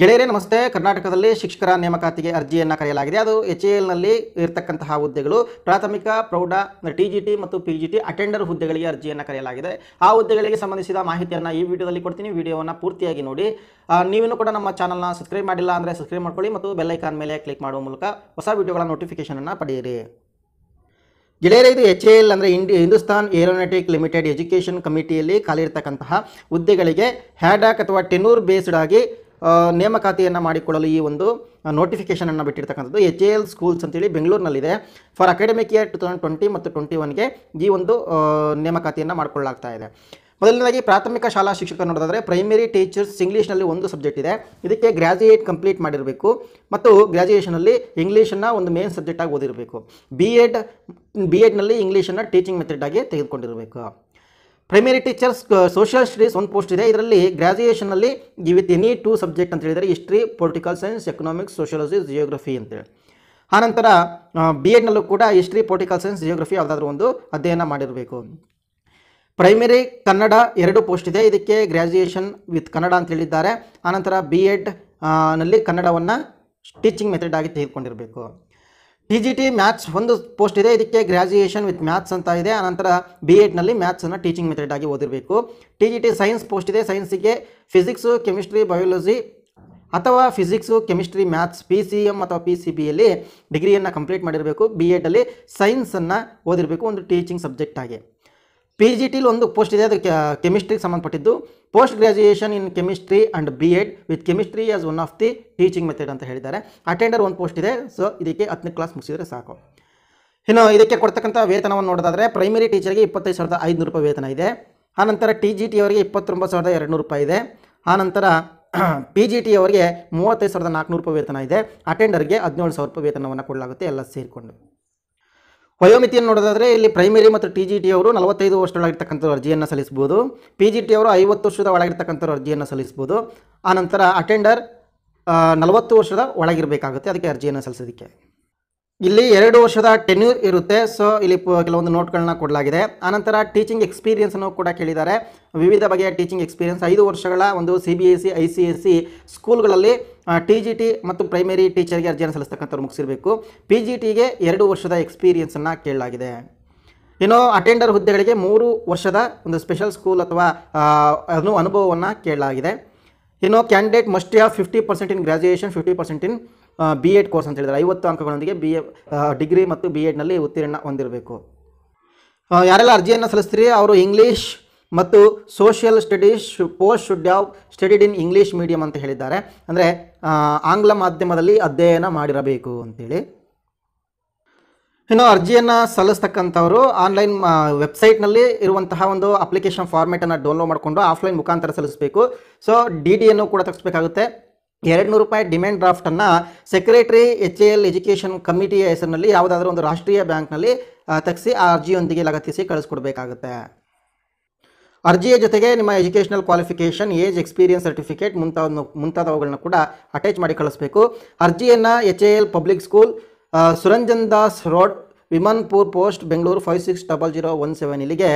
ಗೆಳೆಯರೇ ನಮಸ್ತೆ ಕರ್ನಾಟಕದಲ್ಲಿ ಶಿಕ್ಷಕರ ನೇಮಕಾತಿಗೆ ಅರ್ಜಿಯನ್ನು ಕರೆಯಲಾಗಿದೆ ಅದು ಎಚ್ ಎ ಎಲ್ನಲ್ಲಿ ಇರತಕ್ಕಂತಹ ಹುದ್ದೆಗಳು ಪ್ರಾಥಮಿಕ ಪ್ರೌಢ ಟಿ ಜಿ ಟಿ ಮತ್ತು ಪಿ ಜಿ ಟಿ ಅಟೆಂಡರ್ ಹುದ್ದೆಗಳಿಗೆ ಅರ್ಜಿಯನ್ನು ಕರೆಯಲಾಗಿದೆ ಆ ಹುದ್ದೆಗಳಿಗೆ ಸಂಬಂಧಿಸಿದ ಮಾಹಿತಿಯನ್ನು ಈ ವಿಡಿಯೋದಲ್ಲಿ ಕೊಡ್ತೀನಿ ವಿಡಿಯೋವನ್ನು ಪೂರ್ತಿಯಾಗಿ ನೋಡಿ ನೀವೂ ಕೂಡ ನಮ್ಮ ಚಾನಲ್ನ ಸಬ್ಸ್ಕ್ರೈಬ್ ಮಾಡಿಲ್ಲ ಅಂದರೆ ಸಬ್ಸ್ಕ್ರೈಬ್ ಮಾಡ್ಕೊಳ್ಳಿ ಮತ್ತು ಬೆಲ್ಲೈಕಾನ್ ಮೇಲೆ ಕ್ಲಿಕ್ ಮಾಡುವ ಮೂಲಕ ಹೊಸ ವಿಡಿಯೋಗಳ ನೋಟಿಫಿಕೇಷನನ್ನು ಪಡೆಯಿರಿ ಗೆಳೆಯರೇ ಇದು ಎಚ್ ಎ ಎಲ್ ಅಂದರೆ ಇಂಡಿ ಹಿಂದೂಸ್ತಾನ್ ಏರೋನಾಟಿಕ್ ಲಿಮಿಟೆಡ್ ಎಜುಕೇಷನ್ ಕಮಿಟಿಯಲ್ಲಿ ಕಾಲಿರ್ತಕ್ಕಂತಹ ಹುದ್ದೆಗಳಿಗೆ ಹ್ಯಾಡಾಕ್ ಅಥವಾ ಟೆನೂರ್ ಬೇಸ್ಡ್ ಆಗಿ ನೇಮಕಾತಿಯನ್ನು ಮಾಡಿಕೊಳ್ಳಲು ಈ ಒಂದು ನೋಟಿಫಿಕೇಷನನ್ನು ಬಿಟ್ಟಿರ್ತಕ್ಕಂಥದ್ದು ಎಚ್ ಎ ಎಲ್ ಸ್ಕೂಲ್ಸ್ ಅಂತೇಳಿ ಬೆಂಗಳೂರಿನಲ್ಲಿದೆ for academic year two thousand twenty ಮತ್ತು ಟ್ವೆಂಟಿ ಒನ್ಗೆ ಈ ಒಂದು ನೇಮಕಾತಿಯನ್ನು ಮಾಡಿಕೊಳ್ಳಾಗ್ತಾ ಇದೆ ಮೊದಲನೇದಾಗಿ ಪ್ರಾಥಮಿಕ ಶಾಲಾ ಶಿಕ್ಷಕ ನೋಡೋದಾದರೆ ಪ್ರೈಮರಿ ಟೀಚರ್ಸ್ ಇಂಗ್ಲೀಷ್ನಲ್ಲಿ ಒಂದು ಸಬ್ಜೆಕ್ಟ್ ಇದೆ ಇದಕ್ಕೆ ಗ್ರ್ಯಾಜುಯೇಟ್ ಕಂಪ್ಲೀಟ್ ಮಾಡಿರಬೇಕು ಮತ್ತು ಗ್ರ್ಯಾಜುಯೇಷನಲ್ಲಿ ಇಂಗ್ಲೀಷನ್ನು ಒಂದು ಮೇನ್ ಸಬ್ಜೆಕ್ಟಾಗಿ ಓದಿರಬೇಕು ಬಿ ಎಡ್ ಬಿ ಎಡ್ನಲ್ಲಿ ಇಂಗ್ಲೀಷನ್ನು ಟೀಚಿಂಗ್ ಮೆಥಡಾಗಿ ತೆಗೆದುಕೊಂಡಿರಬೇಕು ಪ್ರೈಮರಿ ಟೀಚರ್ಸ್ ಸೋಷಿಯಲ್ ಸ್ಟಡೀಸ್ ಒಂದು ಪೋಸ್ಟ್ ಇದೆ ಇದರಲ್ಲಿ ಗ್ರ್ಯಾಜುಯೇಷನಲ್ಲಿ ವಿತ್ ಎನಿ ಟೂ ಸಬ್ಜೆಕ್ಟ್ ಅಂತ ಹೇಳಿದರೆ history political science economics sociology geography ಅಂತೇಳಿ ಆನಂತರ ಬಿ ಎಡ್ನಲ್ಲೂ ಕೂಡ ಹಿಸ್ಟ್ರಿ ಪೊಲಿಟಿಕಲ್ ಸೈನ್ಸ್ ಜಿಯೋಗ್ರಫಿ ಯಾವುದಾದ್ರೂ ಒಂದು ಅಧ್ಯಯನ ಮಾಡಿರಬೇಕು ಪ್ರೈಮರಿ ಕನ್ನಡ ಎರಡು ಪೋಸ್ಟ್ ಇದೆ ಇದಕ್ಕೆ ಗ್ರ್ಯಾಜುಯೇಷನ್ ವಿತ್ ಕನ್ನಡ ಅಂತ ಹೇಳಿದ್ದಾರೆ ಆನಂತರ ಬಿ ಎಡ್ ನಲ್ಲಿ ಕನ್ನಡವನ್ನು ಟೀಚಿಂಗ್ ಮೆಥಡ್ ಆಗಿ ತೆಗೆದುಕೊಂಡಿರಬೇಕು ಟಿ ಜಿ ಟಿ ಮ್ಯಾಥ್ಸ್ ಒಂದು ಪೋಸ್ಟ್ ಇದೆ ಇದಕ್ಕೆ ಗ್ರ್ಯಾಜುಯೇಷನ್ ವಿತ್ ಮ್ಯಾಥ್ಸ್ ಅಂತ ಇದೆ ಆನಂತರ ಬಿ ಎಡ್ನಲ್ಲಿ ಮ್ಯಾಥ್ಸನ್ನು ಟೀಚಿಂಗ್ ಮೆಥಡ್ ಆಗಿ ಓದಿರಬೇಕು T G T science post ಇದೆ ಸೈನ್ಸಿಗೆ ಫಿಸಿಕ್ಸು ಕೆಮಿಸ್ಟ್ರಿ ಬಯೋಲಜಿ ಅಥವಾ physics chemistry maths P C M ಅಥವಾ ಪಿ ಸಿ ಬಿಯಲ್ಲಿ ಡಿಗ್ರಿಯನ್ನು ಕಂಪ್ಲೀಟ್ ಮಾಡಿರಬೇಕು ಬಿ ಎಡಲ್ಲಿ ಸೈನ್ಸನ್ನು ಓದಿರಬೇಕು ಒಂದು ಟೀಚಿಂಗ್ ಸಬ್ಜೆಕ್ಟಾಗಿ ಪಿ ಜಿ ಟಿಲಿ ಒಂದು ಪೋಸ್ಟ್ ಇದೆ ಅದು ಕೆಮಿಸ್ಟ್ರಿಗೆ ಸಂಬಂಧಪಟ್ಟಿದ್ದು post graduation in chemistry and B Ed with chemistry as one of the teaching method ಅಂತ ಹೇಳಿದ್ದಾರೆ ಅಟೆಂಡರ್ ಒಂದು ಪೋಸ್ಟ್ ಇದೆ ಸೊ ಇದಕ್ಕೆ ಹತ್ತನೇ ಕ್ಲಾಸ್ ಮುಗಿಸಿದರೆ ಸಾಕು ಇನ್ನು ಇದಕ್ಕೆ ಕೊಡ್ತಕ್ಕಂಥ ವೇತನವನ್ನು ನೋಡೋದಾದರೆ ಪ್ರೈಮರಿ ಟೀಚರ್ಗೆ ಇಪ್ಪತ್ತೈದು ಸಾವಿರದ ಐದುನೂರು ರೂಪಾಯಿ ವೇತನ ಇದೆ ಆನಂತರ ಟಿ ಜಿ ಟಿ ಅವರಿಗೆ ಇಪ್ಪತ್ತೊಂಬತ್ತು ಸಾವಿರದ ಎರಡುನೂರು ರೂಪಾಯಿ ಇದೆ ಆನಂತರ ಪಿ ಜಿ ಟಿ ಅವರಿಗೆ ಮೂವತ್ತೈದು ಸಾವಿರದ ನಾಲ್ಕುನೂರು ರೂಪಾಯಿ ವೇತನ ಇದೆ ಅಟೆಂಡರ್ಗೆ ಹದಿನೇಳು ಸಾವಿರ ರೂಪಾಯಿ ವೇತನವನ್ನು ಕೊಡಲಾಗುತ್ತೆ ಎಲ್ಲ ಸೇರಿಕೊಂಡು ವಯೋಮಿತಿಯನ್ನು ನೋಡೋದಾದರೆ ಇಲ್ಲಿ ಪ್ರೈಮರಿ ಮತ್ತು ಟಿ ಜಿ ಟಿ ಅವರು ನಲವತ್ತೈದು ವರ್ಷದೊಳಗಿರ್ತಕ್ಕಂಥ ಅರ್ಜಿಯನ್ನು ಸಲ್ಲಿಸ್ಬೋದು ಪಿ ಜಿ ಟಿ ಅವರು ಐವತ್ತು ವರ್ಷದ ಒಳಗಿರ್ತಕ್ಕಂಥ ಅರ್ಜಿಯನ್ನು ಸಲ್ಲಿಸಬಹುದು ಆನಂತರ ಅಟೆಂಡರ್ ನಲವತ್ತು ವರ್ಷದ ಒಳಗಿರಬೇಕಾಗುತ್ತೆ ಅದಕ್ಕೆ ಅರ್ಜಿಯನ್ನು ಸಲ್ಲಿಸೋದಕ್ಕೆ ಇಲ್ಲಿ ಎರಡು ವರ್ಷದ ಟೆನ್ಯೂರ್ ಇರುತ್ತೆ ಸೊ ಇಲ್ಲಿ ಕೆಲವೊಂದು ನೋಟ್ಗಳನ್ನ ಕೊಡಲಾಗಿದೆ ಆನಂತರ ಟೀಚಿಂಗ್ ಎಕ್ಸ್ಪೀರಿಯನ್ಸನ್ನು ಕೂಡ ಕೇಳಿದ್ದಾರೆ ವಿವಿಧ ಬಗೆಯ ಟೀಚಿಂಗ್ ಎಕ್ಸ್ಪೀರಿಯನ್ಸ್ ಐದು ವರ್ಷಗಳ ಒಂದು C B S C I C S C ಸ್ಕೂಲ್ಗಳಲ್ಲಿ ಟಿ ಜಿ ಟಿ ಮತ್ತು ಪ್ರೈಮರಿ ಟೀಚರ್ಗೆ ಅರ್ಜಿಯನ್ನು ಸಲ್ಲಿಸ್ತಕ್ಕಂಥವ್ರು ಮುಗಿಸಿರಬೇಕು ಪಿ ಜಿ ಟಿಗೆ ಎರಡು ವರ್ಷದ ಎಕ್ಸ್ಪೀರಿಯನ್ಸನ್ನು ಕೇಳಲಾಗಿದೆ ಇನ್ನು ಅಟೆಂಡರ್ ಹುದ್ದೆಗಳಿಗೆ ಮೂರು ವರ್ಷದ ಒಂದು ಸ್ಪೆಷಲ್ ಸ್ಕೂಲ್ ಅಥವಾ ಅನು ಅನುಭವವನ್ನು ಕೇಳಲಾಗಿದೆ ಇನ್ನು candidate must have fifty percent in graduation fifty percent in B Ed course ಅಂತ ಹೇಳಿದ್ದಾರೆ ಐವತ್ತು ಅಂಕಗಳೊಂದಿಗೆ ಬಿ ಎ ಡಿಗ್ರಿ ಮತ್ತು ಬಿ ಎಡ್ನಲ್ಲಿ ಉತ್ತೀರ್ಣ ಹೊಂದಿರಬೇಕು ಯಾರೆಲ್ಲ ಅರ್ಜಿಯನ್ನು ಸಲ್ಲಿಸ್ತೀರಿ ಅವರು ಇಂಗ್ಲೀಷ್ ಮತ್ತು social studies post should have studied in English medium ಅಂತ ಹೇಳಿದ್ದಾರೆ ಅಂದರೆ ಆಂಗ್ಲ ಮಾಧ್ಯಮದಲ್ಲಿ ಅಧ್ಯಯನ ಮಾಡಿರಬೇಕು ಅಂತೇಳಿ ಇನ್ನು ಅರ್ಜಿಯನ್ನು ಸಲ್ಲಿಸ್ತಕ್ಕಂಥವರು ಆನ್ಲೈನ್ ವೆಬ್ಸೈಟ್ನಲ್ಲಿ ಇರುವಂತಹ ಒಂದು ಅಪ್ಲಿಕೇಶನ್ ಫಾರ್ಮೇಟನ್ನು ಡೌನ್ಲೋಡ್ ಮಾಡಿಕೊಂಡು ಆಫ್ಲೈನ್ ಮುಖಾಂತರ ಸಲ್ಲಿಸಬೇಕು ಸೊ ಡಿ ಡಿಯನ್ನು ಕೂಡ ತಗ್ಸ್ಬೇಕಾಗುತ್ತೆ ಎರಡು ನೂರು ರೂಪಾಯಿ ಡಿಮ್ಯಾಂಡ್ ಡ್ರಾಫ್ಟನ್ನು secretary H A L education ಕಮಿಟಿಯ ಹೆಸರಿನಲ್ಲಿ ಯಾವುದಾದ್ರೂ ಒಂದು ರಾಷ್ಟ್ರೀಯ ಬ್ಯಾಂಕ್ನಲ್ಲಿ ತಗ್ಸಿ ಆ ಅರ್ಜಿಯೊಂದಿಗೆ ಲಗತ್ತಿಸಿ ಕಳಿಸ್ಕೊಡ್ಬೇಕಾಗುತ್ತೆ ಅರ್ಜಿಯ ಜೊತೆಗೆ ನಿಮ್ಮ educational qualification age experience certificate ಮುಂತಾದ ಮುಂತಾದವುಗಳನ್ನು ಕೂಡ ಅಟ್ಯಾಚ್ ಮಾಡಿ ಕಳಿಸ್ಬೇಕು ಅರ್ಜಿಯನ್ನು H A L public school Suranjan Das road Vimanpur post Bengaluru five six double zero one seven ಇಲ್ಲಿಗೆ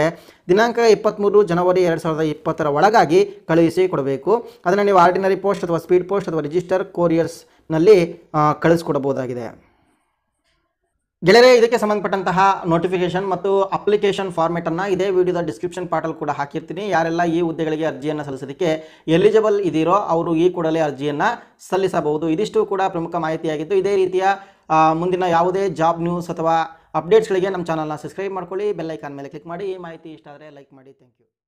ದಿನಾಂಕ ಇಪ್ಪತ್ತ್ಮೂರು ಜನವರಿ ಎರಡು ಸಾವಿರದ ಇಪ್ಪತ್ತರ ಒಳಗಾಗಿ ಕಳುಹಿಸಿ ಕೊಡಬೇಕು ಅದನ್ನು ನೀವು ಆರ್ಡಿನರಿ ಪೋಸ್ಟ್ ಅಥವಾ ಸ್ಪೀಡ್ ಪೋಸ್ಟ್ ಅಥವಾ ರಿಜಿಸ್ಟರ್ ಕೋರಿಯರ್ಸ್ನಲ್ಲಿ ಕಳಿಸ್ಕೊಡಬಹುದಾಗಿದೆ ಗೆಳೆಯರೆ ಇದಕ್ಕೆ ಸಂಬಂಧಪಟ್ಟಂತಹ ನೋಟಿಫಿಕೇಶನ್ ಮತ್ತು ಅಪ್ಲಿಕೇಶನ್ ಫಾರ್ಮೆಟನ್ನು ಇದೇ ವಿಡಿಯೋದ ಡಿಸ್ಕ್ರಿಪ್ಷನ್ ಪಾರ್ಟಲ್ ಕೂಡ ಹಾಕಿರ್ತೀನಿ ಯಾರೆಲ್ಲ ಈ ಹುದ್ದೆಗಳಿಗೆ ಅರ್ಜಿಯನ್ನು ಸಲ್ಲಿಸೋದಕ್ಕೆ ಎಲಿಜಿಬಲ್ ಇದೀರೋ ಅವರು ಈ ಕೂಡಲೇ ಅರ್ಜಿಯನ್ನು ಸಲ್ಲಿಸಬಹುದು ಇದಿಷ್ಟು ಕೂಡ ಪ್ರಮುಖ ಮಾಹಿತಿಯಾಗಿದ್ದು ಇದೇ ರೀತಿಯ ಮುಂದಿನ ಯಾವುದೇ ಜಾಬ್ ನ್ಯೂಸ್ ಅಥವಾ ಅಪ್ಡೇಟ್ಸ್ಗಳಿಗೆ ನಮ್ಮ ಚಾನಲ್ನ ಸಬ್ಸ್ಕ್ರೈಬ್ ಮಾಡ್ಕೊಳ್ಳಿ ಬೆಲ್ಲೈಕಾನ್ ಮೇಲೆ ಕ್ಲಿಕ್ ಮಾಡಿ ಈ ಮಾಹಿತಿ ಇಷ್ಟ ಆದರೆ ಲೈಕ್ ಮಾಡಿ ಥ್ಯಾಂಕ್ ಯು